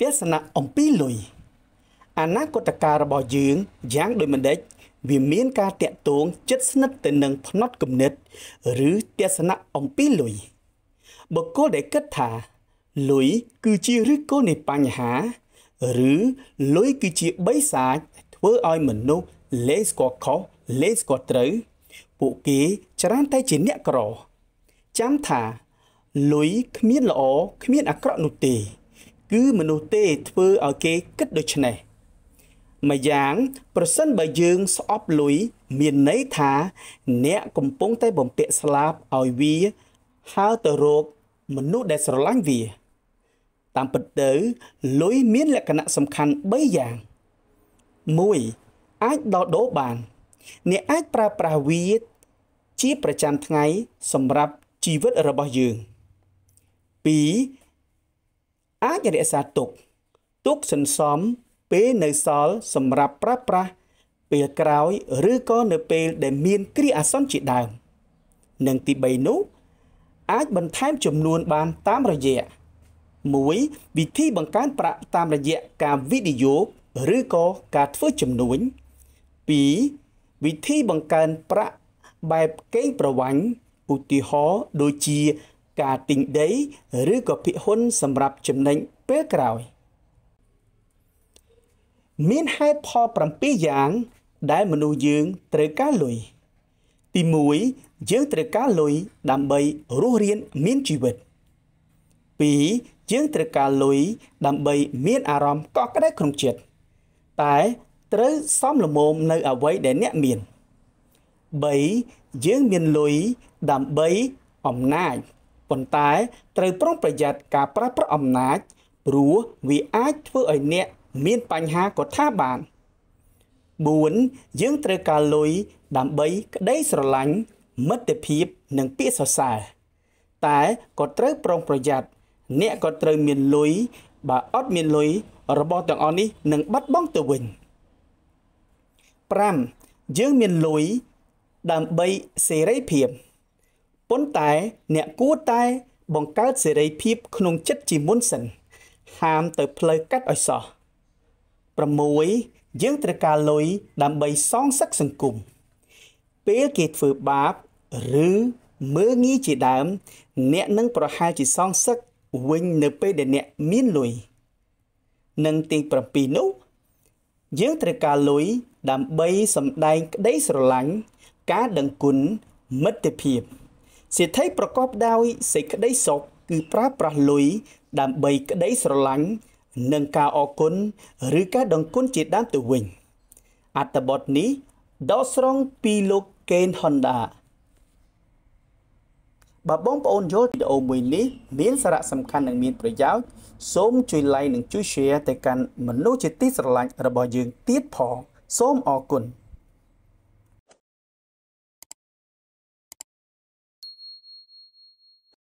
ទស្សនៈអំពីលុយអនាគតការរបស់យើងយ៉ាងដូចម្ដេចវាមានការតាក់ទងជិតស្និទ្ធទៅនឹងផ្នត់គំនិត ឬទស្សនៈអំពីលុយបុគ្គលដែលគិតថាលុយគឺជាឫសគល់នៃបញ្ហា ឬលុយគឺជាបិសាចធ្វើឲ្យមនុស្សលេងស្គាល់ខុសលេងស្គាល់ត្រូវពួកគេច្រើនតែជាអ្នកក្រ ចាំថាលុយគ្មានល្អគ្មានអាក្រក់នោះទេគឺមនុស្សទេធ្វើឲ្យគេគិតដូច្នេះម្យ៉ាងប្រសិនបើយើងស្អប់លុយមានន័យថា អ្នកកំពុងតែបំពាក់ស្លាបឲ្យវាហើរទៅរកមនុស្សដែលស្រឡាញ់វា តាមពិតទៅលុយមានលក្ខណៈសំខាន់3យ៉ាង1អាចដោះដូរបាន អ្នកអាចប្រើប្រាស់វាជាប្រចាំថ្ងៃ សម្រាប់ជីវិតរបស់យើង2អាចរក្សាទុក ទុកសន្សំពេលនៅសល់សម្រាប់ប្រើប្រាស់ពេលក្រោយឬក៏នៅពេល ដែលមានគ្រាអាសន្នជាដើមនិងទី3នោះ អាចបន្ថែមចំនួនបានតាមរយៈ1វិធីបង្កើនប្រាក់តាមរយៈការវិនិយោគឬក៏ការធ្វើចំនួន2វិធីបង្កើនប្រាក់បែបកេងប្រវ័ញ្ចឧទាហរណ៍ដូចជាការទិញដីឬក៏ភិហ៊ុន សម្រាប់ចំណេញពេលក្រោយ មានហេតុផល7យ៉ាងដែលមនុស្សយើងត្រូវការលុយទី1យើងត្រូវការលុយដើម្បីរស់រានមានជីវិត2យើងត្រូវការលុយដើម្បីមាន អារម្មណ៍កក់ក្តៅក្នុងចិត្តតែត្រូវសំលមមនៅអ្វីដែលអ្នកមាន3យើងមានលុយដើម្បីអំណាចប៉ុន្តែត្រូវប្រុងប្រយ័ត្នការប្រើប្រាស់អំណាចព្រោះវាអាចធ្វើឲ្យអ្នក មានបញ្ហាក៏ថាបាន4យើងត្រូវការលុយដើម្បីក្តីស្រឡាញ់មិត្តភាពនិងពាក្យសរសើរតែក៏ត្រូវប្រុងប្រយ័ត្នអ្នកក៏ត្រូវមានលុយបើអត់មានលុយរបស់ទាំងអស់នេះនឹងបាត់បង់ទៅវិញ5យើងមានលុយដើម្បីសេរីភាពប៉ុន្តែអ្នកគួរតែបង្កើតសេរីភាព ក្នុងចិត្តជាមុនសិនហាមទៅផ្លូវកាត់ឲ្យសោះ6យើងត្រូវការលុយដើម្បីសងសឹកសង្គមពេលគេធ្វើបាប ឬមើលងាយជាដើម អ្នកនឹងប្រហែលជាសងសឹកវិញនៅពេលដែលអ្នកមានលុយនិងទី7នោះយើងត្រូវការលុយដើម្បីសម្ដែងក្តីស្រឡាញ់ការដឹងគុណមិត្តភាពសេដ្ឋីប្រកបដោយសេចក្តីសុខគឺប្រើប្រាស់លុយដើម្បីក្តីស្រឡាញ់និងការអរគុណឬការដឹងគុណជាដើមទៅវិញអត្ថបទនេះដកស្រង់ពីលោកកេនហុនដាបើបងប្អូនយល់វីដេអូមួយនេះមានសារៈសំខាន់និងមានប្រយោជន៍សូមជួយ like និងជួយ share ទៅកាន់មនុស្សជាទីស្រឡាញ់របស់យើងទៀតផងសូមអរគុណ